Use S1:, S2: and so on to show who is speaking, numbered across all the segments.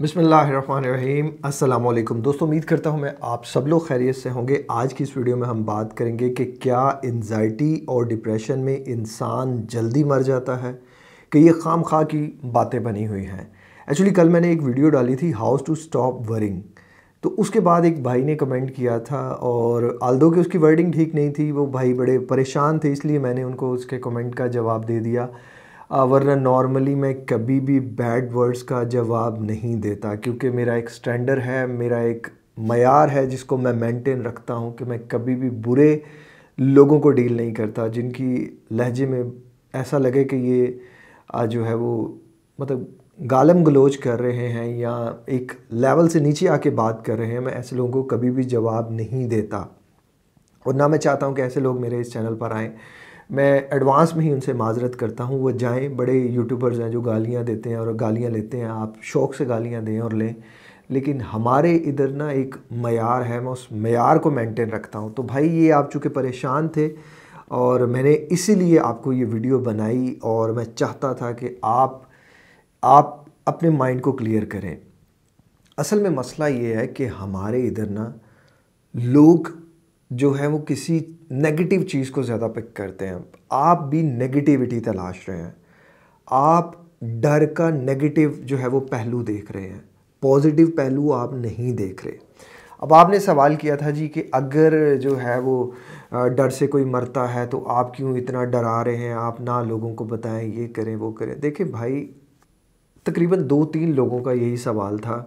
S1: बिसमीम् अल्लाम दोस्तों उम्मीद करता हूँ मैं आप सब लोग खैरियत से होंगे आज की इस वीडियो में हम बात करेंगे कि क्या एनजाइटी और डिप्रेशन में इंसान जल्दी मर जाता है कि ये खाम खा की बातें बनी हुई हैं एक्चुअली कल मैंने एक वीडियो डाली थी हाउस टू स्टॉप वरिंग तो उसके बाद एक भाई ने कमेंट किया था और आल्दो की उसकी वर्डिंग ठीक नहीं थी वो भाई बड़े परेशान थे इसलिए मैंने उनको उसके कमेंट का जवाब दे दिया वरना नॉर्मली मैं कभी भी बैड वर्ड्स का जवाब नहीं देता क्योंकि मेरा एक स्टैंडर्ड है मेरा एक मैार है जिसको मैं मेंटेन रखता हूँ कि मैं कभी भी बुरे लोगों को डील नहीं करता जिनकी लहजे में ऐसा लगे कि ये आज जो है वो मतलब गालम गलोच कर रहे हैं या एक लेवल से नीचे आके बात कर रहे हैं मैं ऐसे लोगों को कभी भी जवाब नहीं देता और ना मैं चाहता हूँ कि ऐसे लोग मेरे इस चैनल पर आएँ मैं एडवांस में ही उनसे माजरत करता हूँ वो जाएँ बड़े यूट्यूबर्स हैं जो गालियाँ देते हैं और गालियाँ लेते हैं आप शौक़ से गालियाँ दें और लें लेकिन हमारे इधर ना एक मैार है मैं उस मैार को मेंटेन रखता हूँ तो भाई ये आप चूँकि परेशान थे और मैंने इसीलिए आपको ये वीडियो बनाई और मैं चाहता था कि आप आप अपने माइंड को क्लियर करें असल में मसला ये है कि हमारे इधर ना लोग जो है वो किसी नेगेटिव चीज़ को ज़्यादा पिक करते हैं आप भी नेगेटिविटी तलाश रहे हैं आप डर का नेगेटिव जो है वो पहलू देख रहे हैं पॉजिटिव पहलू आप नहीं देख रहे अब आपने सवाल किया था जी कि अगर जो है वो डर से कोई मरता है तो आप क्यों इतना डरा रहे हैं आप ना लोगों को बताएं ये करें वो करें देखें भाई तकरीबन दो तीन लोगों का यही सवाल था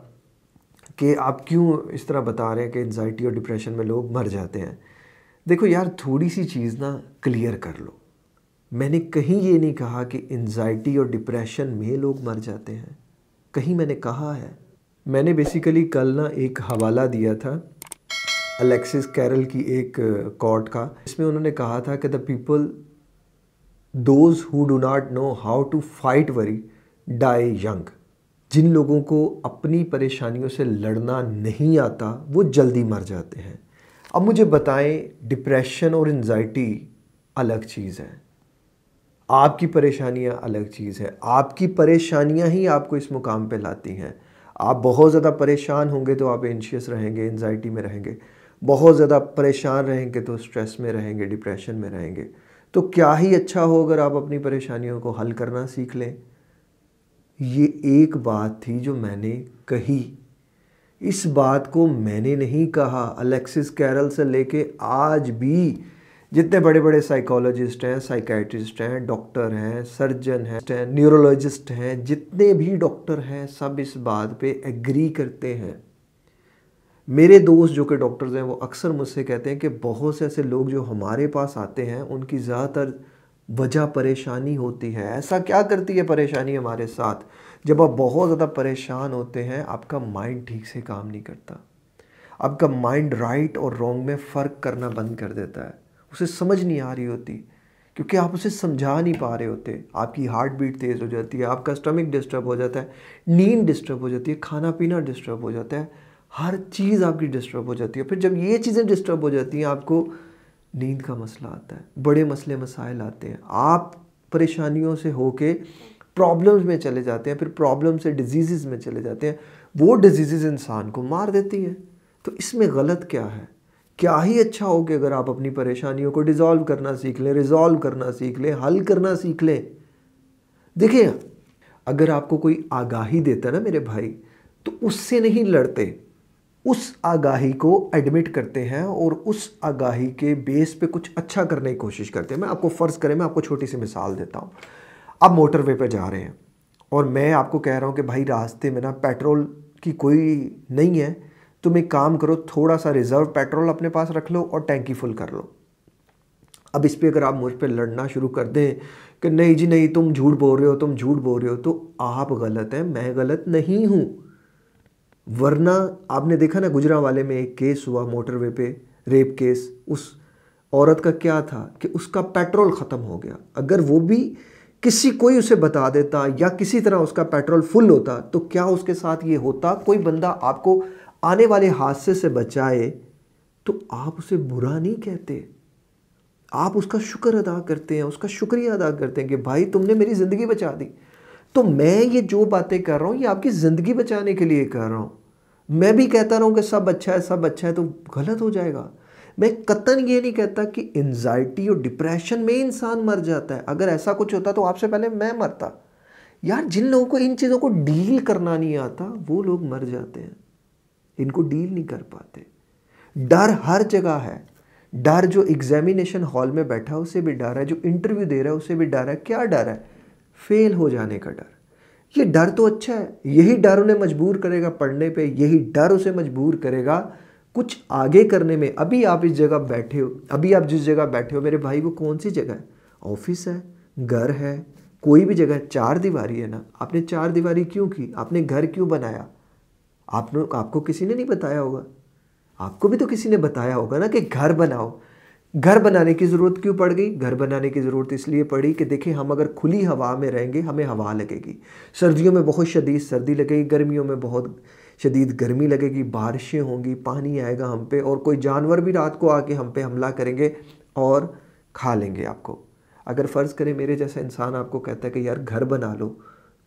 S1: कि आप क्यों इस तरह बता रहे हैं कि एनजाइटी और डिप्रेशन में लोग मर जाते हैं देखो यार थोड़ी सी चीज़ ना क्लियर कर लो मैंने कहीं ये नहीं कहा कि एनजाइटी और डिप्रेशन में लोग मर जाते हैं कहीं मैंने कहा है मैंने बेसिकली कल ना एक हवाला दिया था अलेक्सिस कैरल की एक कॉर्ट का इसमें उन्होंने कहा था कि the people those who do not know how to fight worry die young जिन लोगों को अपनी परेशानियों से लड़ना नहीं आता वो जल्दी मर जाते हैं अब मुझे बताएं डिप्रेशन और एनजाइटी अलग चीज़ है आपकी परेशानियां अलग चीज़ है आपकी परेशानियां ही आपको इस मुकाम पे लाती हैं आप बहुत ज़्यादा परेशान होंगे तो आप एंशियस रहेंगे एनजाइटी में रहेंगे बहुत ज़्यादा परेशान रहेंगे तो स्ट्रेस में रहेंगे डिप्रेशन में रहेंगे तो क्या ही अच्छा हो अगर आप अपनी परेशानियों को हल करना सीख लें ये एक बात थी जो मैंने कही इस बात को मैंने नहीं कहा अलेक्सिस कैरल से लेके आज भी जितने बड़े बड़े साइकोलॉजिस्ट हैं साइकेट्रिस्ट हैं डॉक्टर हैं सर्जन हैं न्यूरोलॉजिस्ट हैं जितने भी डॉक्टर हैं सब इस बात पे एग्री करते हैं मेरे दोस्त जो कि डॉक्टर्स हैं वो अक्सर मुझसे कहते हैं कि बहुत से ऐसे लोग जो हमारे पास आते हैं उनकी ज़्यादातर वजह परेशानी होती है ऐसा क्या करती है परेशानी हमारे साथ जब आप बहुत ज़्यादा परेशान होते हैं आपका माइंड ठीक से काम नहीं करता आपका माइंड राइट और रॉन्ग में फ़र्क करना बंद कर देता है उसे समझ नहीं आ रही होती क्योंकि आप उसे समझा नहीं पा रहे होते आपकी हार्ट बीट तेज़ हो जाती है आपका स्टमक डिस्टर्ब हो जाता है नींद डिस्टर्ब हो जाती है खाना पीना डिस्टर्ब हो जाता है हर चीज़ आपकी डिस्टर्ब हो जाती है फिर जब ये चीज़ें डिस्टर्ब हो जाती हैं आपको नींद का मसला आता है बड़े मसले मसाइल आते हैं आप परेशानियों से होके प्रॉब्लम्स में चले जाते हैं फिर प्रॉब्लम से डिजीज़ में चले जाते हैं वो डिजीज़ इंसान को मार देती हैं तो इसमें गलत क्या है क्या ही अच्छा हो कि अगर आप अपनी परेशानियों को डिज़ोल्व करना सीख लें रिज़ॉल्व करना सीख लें हल करना सीख लें देखिए अगर आपको कोई आगाही देता ना मेरे भाई तो उससे नहीं लड़ते उस आगाही को एडमिट करते हैं और उस आगाही के बेस पे कुछ अच्छा करने की कोशिश करते हैं मैं आपको फ़र्ज़ करें मैं आपको छोटी सी मिसाल देता हूँ आप मोटरवे पे जा रहे हैं और मैं आपको कह रहा हूँ कि भाई रास्ते में ना पेट्रोल की कोई नहीं है तुम एक काम करो थोड़ा सा रिज़र्व पेट्रोल अपने पास रख लो और टैंकी फुल कर लो अब इस पर अगर आप मुझ पर लड़ना शुरू कर दें कि नहीं जी नहीं तुम झूठ बोल रहे हो तुम झूठ बोल रहे हो तो आप गलत हैं मैं गलत नहीं हूँ वरना आपने देखा ना गुजरा वाले में एक केस हुआ मोटरवे पे रेप केस उस औरत का क्या था कि उसका पेट्रोल ख़त्म हो गया अगर वो भी किसी कोई उसे बता देता या किसी तरह उसका पेट्रोल फुल होता तो क्या उसके साथ ये होता कोई बंदा आपको आने वाले हादसे से बचाए तो आप उसे बुरा नहीं कहते आप उसका शुक्र अदा करते हैं उसका शुक्रिया अदा करते हैं कि भाई तुमने मेरी ज़िंदगी बचा दी तो मैं ये जो बातें कर रहा हूँ ये आपकी ज़िंदगी बचाने के लिए कर रहा हूँ मैं भी कहता रहूं कि सब अच्छा है सब अच्छा है तो गलत हो जाएगा मैं कतन ये नहीं कहता कि एनजाइटी और डिप्रेशन में इंसान मर जाता है अगर ऐसा कुछ होता तो आपसे पहले मैं मरता यार जिन लोगों को इन चीज़ों को डील करना नहीं आता वो लोग मर जाते हैं इनको डील नहीं कर पाते डर हर जगह है डर जो एग्जामिनेशन हॉल में बैठा है उसे भी डर है जो इंटरव्यू दे रहा है उसे भी डर है क्या डर है फेल हो जाने का डर ये डर तो अच्छा है यही डर उन्हें मजबूर करेगा पढ़ने पे यही डर उसे मजबूर करेगा कुछ आगे करने में अभी आप इस जगह बैठे हो अभी आप जिस जगह बैठे हो मेरे भाई वो कौन सी जगह है ऑफिस है घर है कोई भी जगह चार दीवारी है ना आपने चार दीवारी क्यों की आपने घर क्यों बनाया आपने आपको किसी ने नहीं बताया होगा आपको भी तो किसी ने बताया होगा ना कि घर बनाओ घर बनाने की ज़रूरत क्यों पड़ गई घर बनाने की ज़रूरत इसलिए पड़ी कि देखें हम अगर खुली हवा में रहेंगे हमें हवा लगेगी सर्दियों में बहुत शदीद सर्दी लगेगी गर्मियों में बहुत शदीद गर्मी लगेगी बारिशें होंगी पानी आएगा हम पे और कोई जानवर भी रात को आके हम पे हमला करेंगे और खा लेंगे आपको अगर फ़र्ज़ करें मेरे जैसा इंसान आपको कहता है कि यार घर बना लो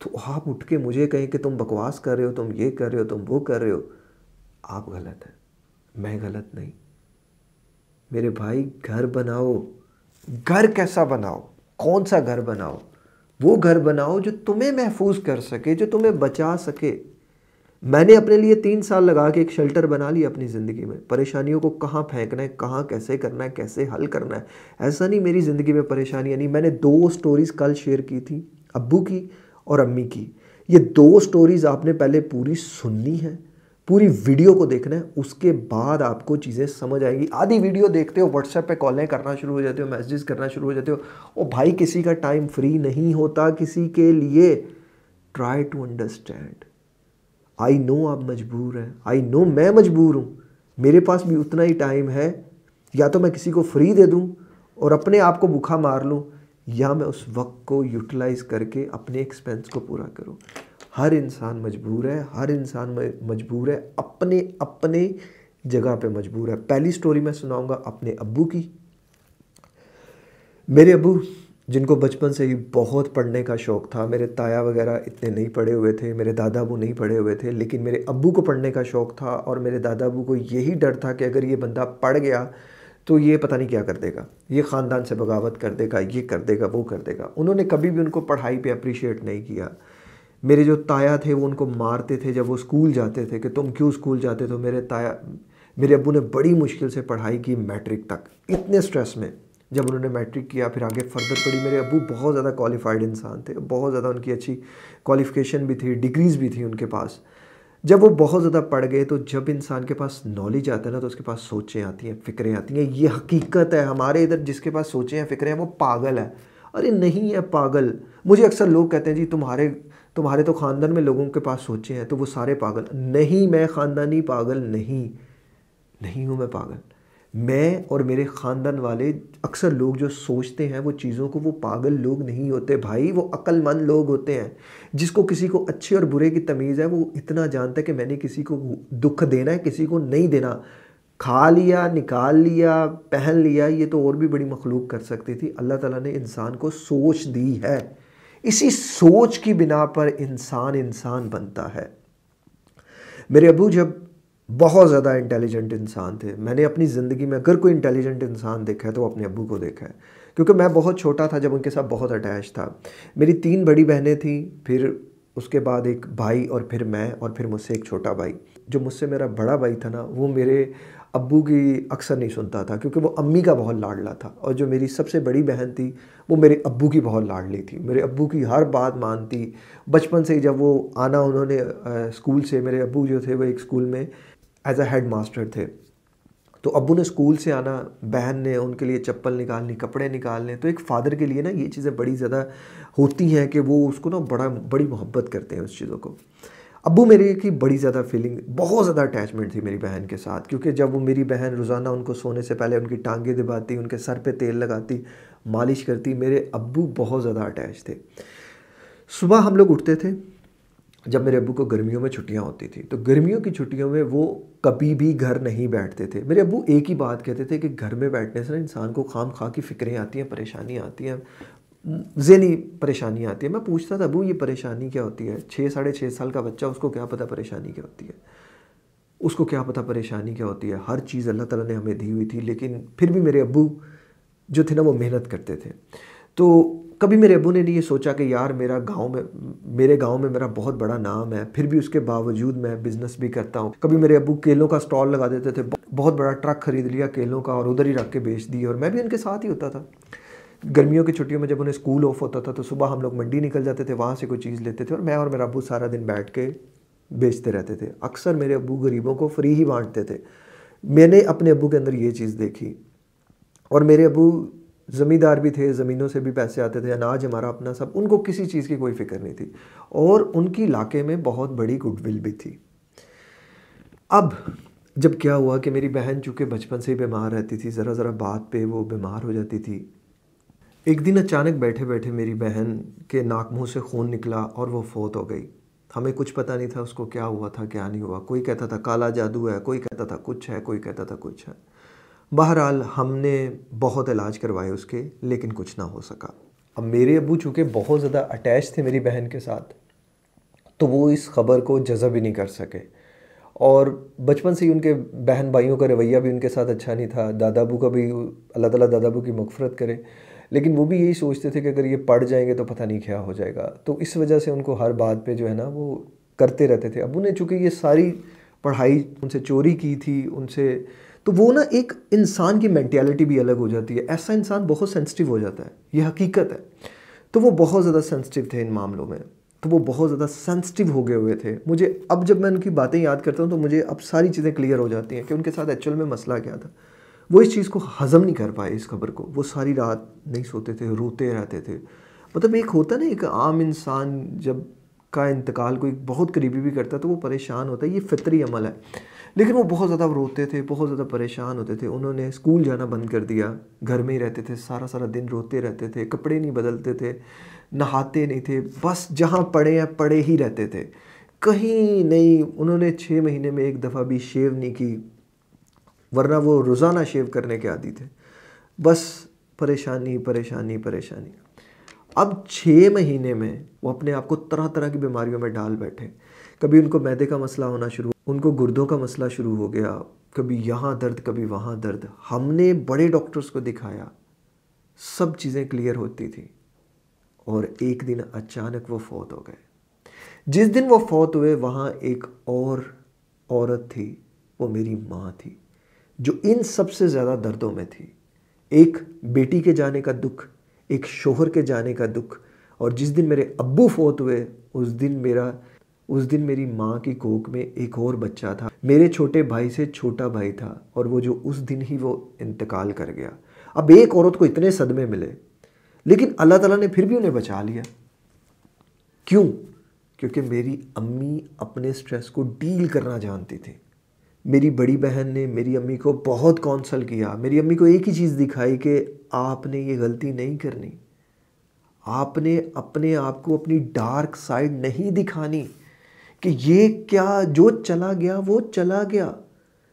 S1: तो आप उठ के मुझे कहें कि तुम बकवास कर रहे हो तुम ये कर रहे हो तुम वो कर रहे हो आप गलत हैं मैं गलत नहीं मेरे भाई घर बनाओ घर कैसा बनाओ कौन सा घर बनाओ वो घर बनाओ जो तुम्हें महफूज कर सके जो तुम्हें बचा सके मैंने अपने लिए तीन साल लगा के एक शेल्टर बना लिया अपनी ज़िंदगी में परेशानियों को कहाँ फेंकना है कहाँ कैसे करना है कैसे हल करना है ऐसा नहीं मेरी ज़िंदगी में परेशानियाँ नहीं मैंने दो स्टोरीज़ कल शेयर की थी अब्बू की और अम्मी की ये दो स्टोरीज़ आपने पहले पूरी सुननी है पूरी वीडियो को देखना है उसके बाद आपको चीज़ें समझ आएगी आधी वीडियो देखते हो व्हाट्सएप पे कॉलें करना शुरू हो जाते हो मैसेजेस करना शुरू हो जाते हो ओ भाई किसी का टाइम फ्री नहीं होता किसी के लिए try to understand I know आप मजबूर हैं आई नो मैं मजबूर हूँ मेरे पास भी उतना ही टाइम है या तो मैं किसी को फ्री दे दूँ और अपने आप को भूखा मार लूँ या मैं उस वक्त को यूटिलाइज़ करके अपने एक्सपेंस को पूरा करूँ हर इंसान मजबूर है हर इंसान मजबूर है अपने अपने जगह पे मजबूर है पहली स्टोरी मैं सुनाऊंगा अपने अबू की मेरे अबू जिनको बचपन से ही बहुत पढ़ने का शौक़ था मेरे ताया वगैरह इतने नहीं पढ़े हुए थे मेरे दादा अबू नहीं पढ़े हुए थे लेकिन मेरे अबू को पढ़ने का शौक़ था और मेरे दादा अबू को यही डर था कि अगर ये बंदा पढ़ गया तो ये पता नहीं क्या कर देगा ये ख़ानदान से बगावत कर देगा ये कर देगा वो कर देगा उन्होंने कभी भी उनको पढ़ाई पर अप्रिशिएट नहीं किया मेरे जो ताया थे वो उनको मारते थे जब वो स्कूल जाते थे कि तुम क्यों स्कूल जाते थे मेरे ताया मेरे अबू ने बड़ी मुश्किल से पढ़ाई की मैट्रिक तक इतने स्ट्रेस में जब उन्होंने मैट्रिक किया फिर आगे फर्दर पढ़ी मेरे अबू बहुत ज़्यादा क्वालिफाइड इंसान थे बहुत ज़्यादा उनकी अच्छी क्वालिफिकेशन भी थी डिग्रीज़ भी थी उनके पास जब वो बहुत ज़्यादा पढ़ गए तो जब इंसान के पास नॉलेज आता है ना तो उसके पास सोचें आती हैं फ़िक्रें आती हैं ये हकीकत है हमारे इधर जिसके पास सोचें हैं फ़िक्रें हैं वो पागल है अरे नहीं है पागल मुझे अक्सर लोग कहते हैं जी तुम्हारे तुम्हारे तो ख़ानदान में लोगों के पास सोचे हैं तो वो सारे पागल नहीं मैं ख़ानदानी पागल नहीं नहीं हूँ मैं पागल मैं और मेरे ख़ानदान वाले अक्सर लोग जो सोचते हैं वो चीज़ों को वो पागल लोग नहीं होते भाई वो अक्लमंद लोग होते हैं जिसको किसी को अच्छे और बुरे की तमीज़ है वो इतना जानता है कि मैंने किसी को दुख देना है किसी को नहीं देना खा लिया निकाल लिया पहन लिया ये तो और भी बड़ी मखलूक कर सकती थी अल्लाह ताला ने इंसान को सोच दी है इसी सोच की बिना पर इंसान इंसान बनता है मेरे अबू जब बहुत ज़्यादा इंटेलिजेंट इंसान थे मैंने अपनी ज़िंदगी में अगर कोई इंटेलिजेंट इंसान देखा है तो अपने अबू को देखा है क्योंकि मैं बहुत छोटा था जब उनके साथ बहुत अटैच था मेरी तीन बड़ी बहनें थीं फिर उसके बाद एक भाई और फिर मैं और फिर मुझसे एक छोटा भाई जो मुझसे मेरा बड़ा भाई था ना वो मेरे अब्बू की अक्सर नहीं सुनता था क्योंकि वो अम्मी का बहुत लाडला था और जो मेरी सबसे बड़ी बहन थी वो मेरे अब्बू की बहुत लाडली थी मेरे अब्बू की हर बात मानती बचपन से जब वो आना उन्होंने स्कूल से मेरे अब्बू जो थे वो एक स्कूल में एज अ हेड मास्टर थे तो अब्बू ने स्कूल से आना बहन ने उनके लिए चप्पल निकालनी कपड़े निकालने तो एक फ़ादर के लिए ना ये चीज़ें बड़ी ज़्यादा होती हैं कि वो उसको ना बड़ा बड़ी मोहब्बत करते हैं उस चीज़ों को अबू मेरे की बड़ी ज़्यादा फीलिंग बहुत ज़्यादा अटैचमेंट थी मेरी बहन के साथ क्योंकि जब वो मेरी बहन रोज़ाना उनको सोने से पहले उनकी टांगें दिबाती उनके सर पे तेल लगाती मालिश करती मेरे अबू बहुत ज़्यादा अटैच थे सुबह हम लोग उठते थे जब मेरे अबू को गर्मियों में छुट्टियाँ होती थी तो गर्मियों की छुट्टियों में वो कभी भी घर नहीं बैठते थे मेरे अबू एक ही बात कहते थे कि घर में बैठने से ना इंसान को खाम खा की फ़िक्रें आती हैं परेशानियाँ आती हैं जहनी परेशानियाँ आती है मैं पूछता था अबू ये परेशानी क्या होती है छः साढ़े छः साल का बच्चा उसको क्या पता परेशानी क्या होती है उसको क्या पता परेशानी क्या होती है हर चीज़ अल्लाह ताला ने हमें दी हुई थी लेकिन फिर भी मेरे अबू जो थे ना वो मेहनत करते थे तो कभी मेरे अबू ने नहीं ये सोचा कि यार मेरा गांव में मेरे गांव में मेरा बहुत बड़ा नाम है फिर भी उसके बावजूद मैं बिज़नेस भी करता हूँ कभी मेरे अबू केलों का स्टॉल लगा देते थे बहुत बड़ा ट्रक खरीद लिया केलों का और उधर ही रख के बेच दिए और मैं भी उनके साथ ही होता था गर्मियों की छुट्टियों में जब उन्हें स्कूल ऑफ होता था तो सुबह हम लोग मंडी निकल जाते थे वहाँ से कोई चीज़ लेते थे और मैं और मेरा अबू सारा दिन बैठ के बेचते रहते थे अक्सर मेरे अबू गरीबों को फ्री ही बांटते थे मैंने अपने अबू के अंदर ये चीज़ देखी और मेरे अबू ज़मींदार भी थे ज़मीनों से भी पैसे आते थे अनाज हमारा अपना सब उनको किसी चीज़ की कोई फिक्र नहीं थी और उनकी इलाके में बहुत बड़ी गुडविल भी थी अब जब क्या हुआ कि मेरी बहन चूँकि बचपन से ही बीमार रहती थी ज़रा ज़रा बात पे वो बीमार हो जाती थी एक दिन अचानक बैठे बैठे मेरी बहन के नाक मुंह से खून निकला और वो फोत हो गई हमें कुछ पता नहीं था उसको क्या हुआ था क्या नहीं हुआ कोई कहता था काला जादू है कोई कहता था कुछ है कोई कहता था कुछ है बहरहाल हमने बहुत इलाज करवाए उसके लेकिन कुछ ना हो सका अब मेरे अबू चूँकि बहुत ज़्यादा अटैच थे मेरी बहन के साथ तो वो इस ख़बर को जज़ब ही नहीं कर सके और बचपन से ही उनके बहन भाइयों का रवैया भी उनके साथ अच्छा नहीं था दादाबू का भी अल्लाह ताला दादाबू की मफ़रत करे लेकिन वो भी यही सोचते थे कि अगर ये पढ़ जाएंगे तो पता नहीं क्या हो जाएगा तो इस वजह से उनको हर बात पे जो है ना वो करते रहते थे अबू ने चूँकि ये सारी पढ़ाई उनसे चोरी की थी उनसे तो वो ना एक इंसान की मैंटेलिटी भी अलग हो जाती है ऐसा इंसान बहुत सेंसिटिव हो जाता है ये हकीकत है तो वो बहुत ज़्यादा सेंसिटिव थे इन मामलों में तो वो बहुत ज़्यादा सेंसिटिव हो गए हुए थे मुझे अब जब मैं उनकी बातें याद करता हूँ तो मुझे अब सारी चीज़ें क्लियर हो जाती हैं कि उनके साथ एक्चुअल में मसला क्या था वो इस चीज़ को हज़म नहीं कर पाए इस खबर को वो सारी रात नहीं सोते थे रोते रहते थे मतलब एक होता ना एक आम इंसान जब का इंतकाल कोई बहुत करीबी भी करता तो वो परेशान होता है ये फितरी अमल है लेकिन वो बहुत ज़्यादा रोते थे बहुत ज़्यादा परेशान होते थे उन्होंने स्कूल जाना बंद कर दिया घर में ही रहते थे सारा सारा दिन रोते रहते थे कपड़े नहीं बदलते थे नहाते नहीं थे बस जहाँ पड़े हैं पड़े ही रहते थे कहीं नहीं उन्होंने छः महीने में एक दफ़ा भी शेव नहीं की वरना वो रोज़ाना शेव करने के आदि थे बस परेशानी परेशानी परेशानी अब छः महीने में वो अपने आप को तरह तरह की बीमारियों में डाल बैठे कभी उनको मैदे का मसला होना शुरू उनको गुर्दों का मसला शुरू हो गया कभी यहाँ दर्द कभी वहाँ दर्द हमने बड़े डॉक्टर्स को दिखाया सब चीज़ें क्लियर होती थी और एक दिन अचानक वो फौत हो गए जिस दिन वो फौत हुए वहाँ एक और औरत थी वो मेरी माँ थी जो इन सबसे ज़्यादा दर्दों में थी एक बेटी के जाने का दुख एक शोहर के जाने का दुख और जिस दिन मेरे अब्बू फोत हुए उस दिन मेरा उस दिन मेरी माँ की कोख में एक और बच्चा था मेरे छोटे भाई से छोटा भाई था और वो जो उस दिन ही वो इंतकाल कर गया अब एक औरत को इतने सदमे मिले लेकिन अल्लाह ताला ने फिर भी उन्हें बचा लिया क्यों क्योंकि मेरी अम्मी अपने स्ट्रेस को डील करना जानती थी मेरी बड़ी बहन ने मेरी अम्मी को बहुत कौंसल किया मेरी अम्मी को एक ही चीज़ दिखाई कि आपने ये गलती नहीं करनी आपने अपने आप को अपनी डार्क साइड नहीं दिखानी कि ये क्या जो चला गया वो चला गया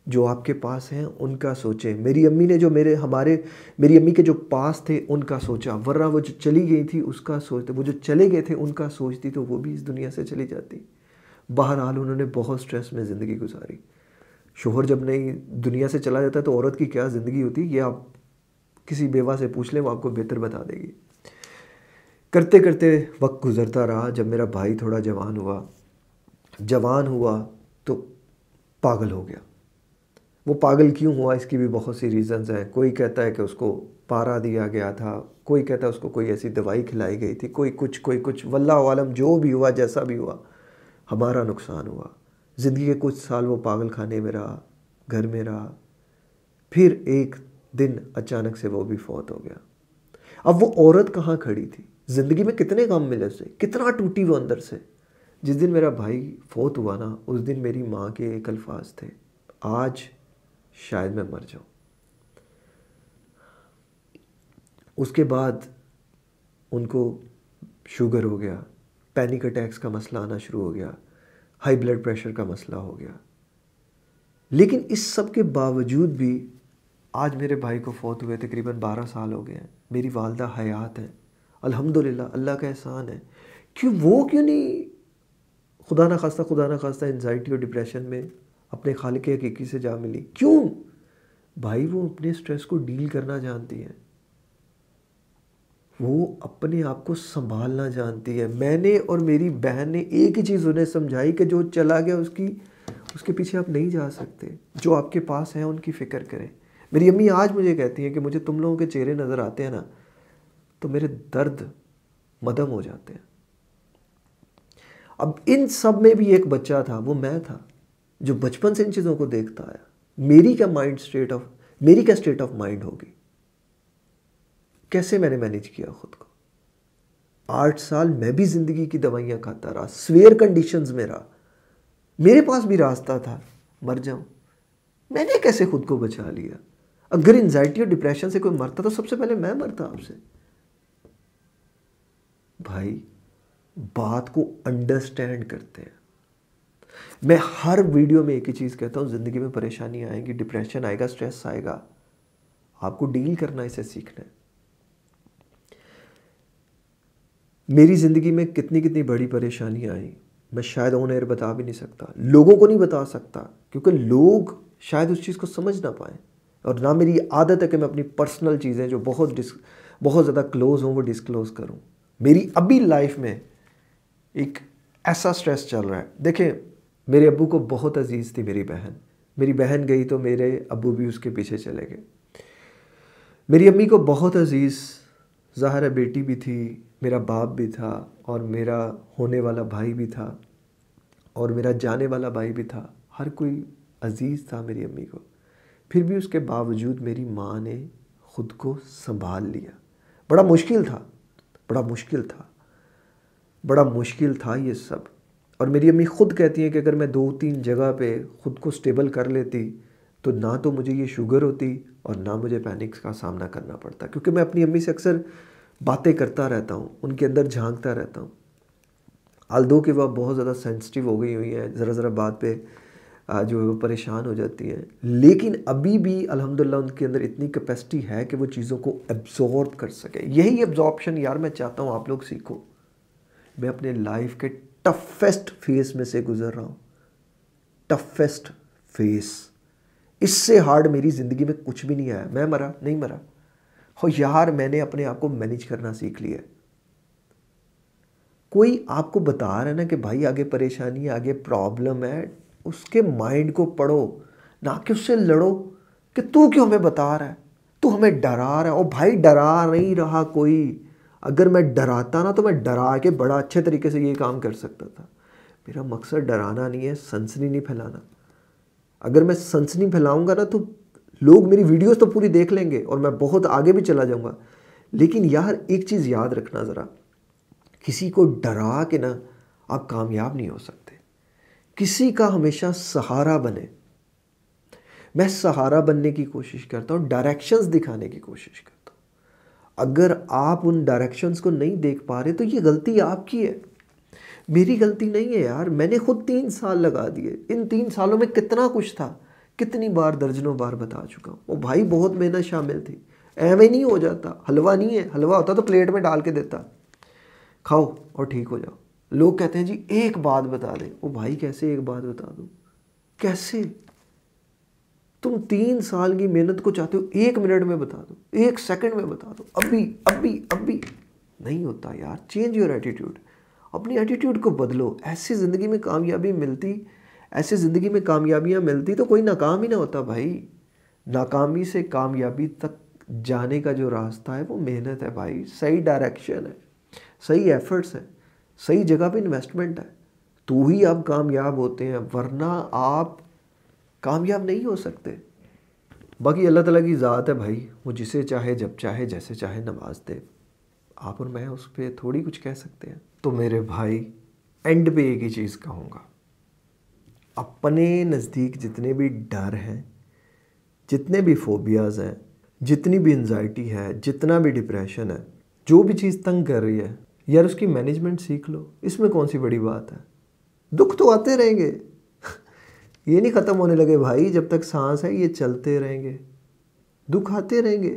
S1: जो आपके पास हैं उनका सोचें मेरी अम्मी ने जो मेरे हमारे मेरी अम्मी के जो पास थे उनका सोचा वरना वो जो चली गई थी उसका सोचते वो जो चले गए थे उनका सोचती तो वो भी इस दुनिया से चली जाती बहरहाल उन्होंने बहुत स्ट्रेस में ज़िंदगी गुजारी शोहर जब नहीं दुनिया से चला जाता है तो औरत की क्या ज़िंदगी होती है ये आप किसी बेवा से पूछ लें वो आपको बेहतर बता देगी करते करते वक्त गुज़रता रहा जब मेरा भाई थोड़ा जवान हुआ जवान हुआ तो पागल हो गया वो पागल क्यों हुआ इसकी भी बहुत सी रीज़न्स हैं कोई कहता है कि उसको पारा दिया गया था कोई कहता है उसको कोई ऐसी दवाई खिलाई गई थी कोई कुछ कोई कुछ वल्ला जो भी हुआ जैसा भी हुआ हमारा नुकसान हुआ ज़िंदगी के कुछ साल वो पागल खाने में रहा घर में रहा फिर एक दिन अचानक से वो भी फौत हो गया अब वो औरत कहाँ खड़ी थी ज़िंदगी में कितने काम मिले उसे कितना टूटी वो अंदर से जिस दिन मेरा भाई फौत हुआ ना उस दिन मेरी माँ के एक अल्फाज थे आज शायद मैं मर जाऊँ उसके बाद उनको शुगर हो गया पैनिक अटैक्स का मसला आना शुरू हो गया हाई ब्लड प्रेशर का मसला हो गया लेकिन इस सब के बावजूद भी आज मेरे भाई को फौत हुए तकरीबन 12 साल हो गए हैं मेरी वालदा हयात हैं अल्हम्दुलिल्लाह अल्लाह का एहसान है क्यों वो क्यों नहीं खुदा ना खास्ता खुदा ना खास्ता एनजाइटी और डिप्रेशन में अपने खाल के हकीकी से जा मिली क्यों भाई वो अपने स्ट्रेस को डील करना जानती हैं वो अपने आप को संभालना जानती है मैंने और मेरी बहन ने एक ही चीज़ उन्हें समझाई कि जो चला गया उसकी उसके पीछे आप नहीं जा सकते जो आपके पास हैं उनकी फ़िक्र करें मेरी अम्मी आज मुझे कहती हैं कि मुझे तुम लोगों के चेहरे नज़र आते हैं ना तो मेरे दर्द मदम हो जाते हैं अब इन सब में भी एक बच्चा था वो मैं था जो बचपन से इन चीज़ों को देखता आया मेरी क्या माइंड स्टेट ऑफ मेरी क्या स्टेट ऑफ माइंड होगी कैसे मैंने मैनेज किया खुद को आठ साल मैं भी ज़िंदगी की दवाइयां खाता रहा स्वेयर कंडीशन में रहा मेरे पास भी रास्ता था मर जाऊं मैंने कैसे खुद को बचा लिया अगर एनजाइटी और डिप्रेशन से कोई मरता तो सबसे पहले मैं मरता आपसे भाई बात को अंडरस्टैंड करते हैं मैं हर वीडियो में एक ही चीज़ कहता हूं ज़िंदगी में परेशानी आएगी डिप्रेशन आएगा स्ट्रेस आएगा आपको डील करना इसे सीखना है मेरी ज़िंदगी में कितनी कितनी बड़ी परेशानियाँ आई मैं शायद ऑन एयर बता भी नहीं सकता लोगों को नहीं बता सकता क्योंकि लोग शायद उस चीज़ को समझ ना पाए और ना मेरी आदत है कि मैं अपनी पर्सनल चीज़ें जो बहुत डिस बहुत ज़्यादा क्लोज हों वो डिस्क्लोज़ करूँ मेरी अभी लाइफ में एक ऐसा स्ट्रेस चल रहा है देखें मेरे अबू को बहुत अजीज़ थी मेरी बहन मेरी बहन गई तो मेरे अबू भी उसके पीछे चले गए मेरी अम्मी को बहुत अजीज़ ज़ाहिर है बेटी भी थी मेरा बाप भी था और मेरा होने वाला भाई भी था और मेरा जाने वाला भाई भी था हर कोई अजीज़ था मेरी अम्मी को फिर भी उसके बावजूद मेरी माँ ने ख़ुद को संभाल लिया बड़ा मुश्किल था बड़ा मुश्किल था बड़ा मुश्किल था ये सब और मेरी अम्मी ख़ुद कहती हैं कि अगर मैं दो तीन जगह पे ख़ुद को स्टेबल कर लेती तो ना तो मुझे ये शुगर होती और ना मुझे पैनिक्स का सामना करना पड़ता क्योंकि मैं अपनी अम्मी से अक्सर बातें करता रहता हूँ उनके अंदर झांकता रहता हूँ आलदो के वह बहुत ज़्यादा सेंसिटिव हो गई हुई है ज़रा ज़रा बात पे जो है वो परेशान हो जाती हैं लेकिन अभी भी अल्हम्दुलिल्लाह उनके अंदर इतनी कैपेसिटी है कि वो चीज़ों को एब्जॉर्ब कर सके यही एब्जॉर्बशन यार मैं चाहता हूँ आप लोग सीखो मैं अपने लाइफ के टफेस्ट फेस में से गुजर रहा हूँ टफेस्ट फेस इससे हार्ड मेरी ज़िंदगी में कुछ भी नहीं आया मैं मरा नहीं मरा और यार मैंने अपने आप को मैनेज करना सीख लिया कोई आपको बता रहा है ना कि भाई आगे परेशानी है आगे प्रॉब्लम है उसके माइंड को पढ़ो ना कि उससे लड़ो कि तू क्यों हमें बता रहा है तू हमें डरा रहा है और भाई डरा नहीं रहा कोई अगर मैं डराता ना तो मैं डरा के बड़ा अच्छे तरीके से ये काम कर सकता था मेरा मकसद डराना नहीं है सनसनी नहीं फैलाना अगर मैं सनसनी फैलाऊंगा ना तो लोग मेरी वीडियोस तो पूरी देख लेंगे और मैं बहुत आगे भी चला जाऊँगा लेकिन यार एक चीज़ याद रखना ज़रा किसी को डरा के ना आप कामयाब नहीं हो सकते किसी का हमेशा सहारा बने मैं सहारा बनने की कोशिश करता हूँ डायरेक्शंस दिखाने की कोशिश करता हूँ अगर आप उन डायरेक्शंस को नहीं देख पा रहे तो ये गलती आपकी है मेरी गलती नहीं है यार मैंने खुद तीन साल लगा दिए इन तीन सालों में कितना कुछ था कितनी बार दर्जनों बार बता चुका हूँ वो भाई बहुत मेहनत शामिल थी एवे नहीं हो जाता हलवा नहीं है हलवा होता तो प्लेट में डाल के देता खाओ और ठीक हो जाओ लोग कहते हैं जी एक बात बता दें वो भाई कैसे एक बात बता दूँ कैसे तुम तीन साल की मेहनत को चाहते हो एक मिनट में बता दो एक सेकंड में बता दो अभी अभी अभी नहीं होता यार चेंज योर एटीट्यूड अपनी एटीट्यूड को बदलो ऐसी ज़िंदगी में कामयाबी मिलती ऐसे ज़िंदगी में कामयाबियाँ मिलती तो कोई नाकाम ही ना होता भाई नाकामी से कामयाबी तक जाने का जो रास्ता है वो मेहनत है भाई सही डायरेक्शन है सही एफर्ट्स हैं सही जगह पे इन्वेस्टमेंट है तो ही आप कामयाब होते हैं वरना आप कामयाब नहीं हो सकते बाकी अल्लाह ताला की ज़ात है भाई वो जिसे चाहे जब चाहे जैसे चाहे नमाज दे आप और मैं उस पर थोड़ी कुछ कह सकते हैं तो मेरे भाई एंड पे एक ही चीज़ कहूँगा अपने नज़दीक जितने भी डर हैं जितने भी फोबियाज़ हैं जितनी भी एनजाइटी है जितना भी डिप्रेशन है जो भी चीज़ तंग कर रही है यार उसकी मैनेजमेंट सीख लो इसमें कौन सी बड़ी बात है दुख तो आते रहेंगे ये नहीं ख़त्म होने लगे भाई जब तक सांस है ये चलते रहेंगे दुख आते रहेंगे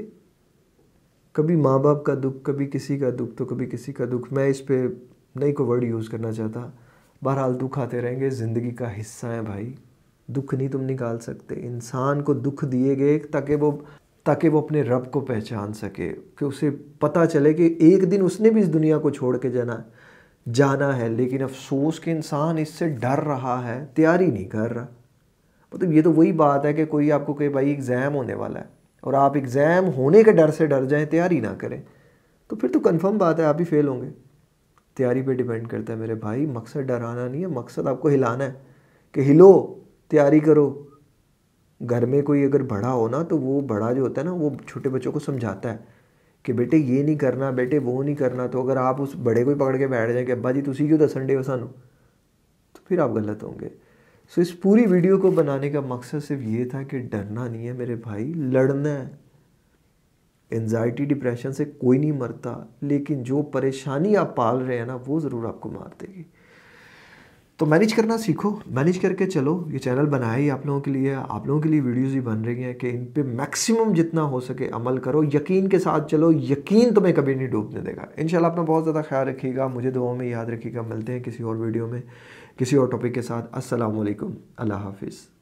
S1: कभी माँ बाप का दुख कभी किसी का दुख तो कभी किसी का दुख मैं इस पर नई को वर्ड यूज़ करना चाहता बहरहाल दुख आते रहेंगे ज़िंदगी का हिस्सा है भाई दुख नहीं तुम निकाल सकते इंसान को दुख दिए गए ताकि वो ताकि वो अपने रब को पहचान सके कि उसे पता चले कि एक दिन उसने भी इस दुनिया को छोड़ के जाना जाना है लेकिन अफसोस कि इंसान इससे डर रहा है तैयारी नहीं कर रहा मतलब तो ये तो वही बात है कि कोई आपको कहे भाई एग्ज़ाम होने वाला है और आप एग्ज़ाम होने के डर से डर जाएं तैयारी ना करें तो फिर तो कंफर्म बात है आप ही फेल होंगे तैयारी पे डिपेंड करता है मेरे भाई मकसद डराना नहीं है मकसद आपको हिलाना है कि हिलो तैयारी करो घर में कोई अगर बड़ा हो ना तो वो बड़ा जो होता है ना वो छोटे बच्चों को समझाता है कि बेटे ये नहीं करना बेटे वो नहीं करना तो अगर आप उस बड़े को ही पकड़ के बैठ जाए कि अब्बा जी तुम क्यों दसन डे हो सानू तो फिर आप गलत होंगे सो इस पूरी वीडियो को बनाने का मकसद सिर्फ ये था कि डरना नहीं है मेरे भाई लड़ना है एनजाइटी डिप्रेशन से कोई नहीं मरता लेकिन जो परेशानी आप पाल रहे हैं ना वो ज़रूर आपको मार देगी तो मैनेज करना सीखो मैनेज करके चलो ये चैनल बनाया ही आप लोगों के लिए आप लोगों के लिए वीडियोस भी बन रही हैं कि इन पर मैक्सिमम जितना हो सके अमल करो यकीन के साथ चलो यकीन तुम्हें कभी नहीं डूबने देगा इन अपना बहुत ज़्यादा ख्याल रखिएगा मुझे दुआओं में याद रखिएगा मिलते हैं किसी और वीडियो में किसी और टॉपिक के साथ असलकम अल्लाह हाफिज़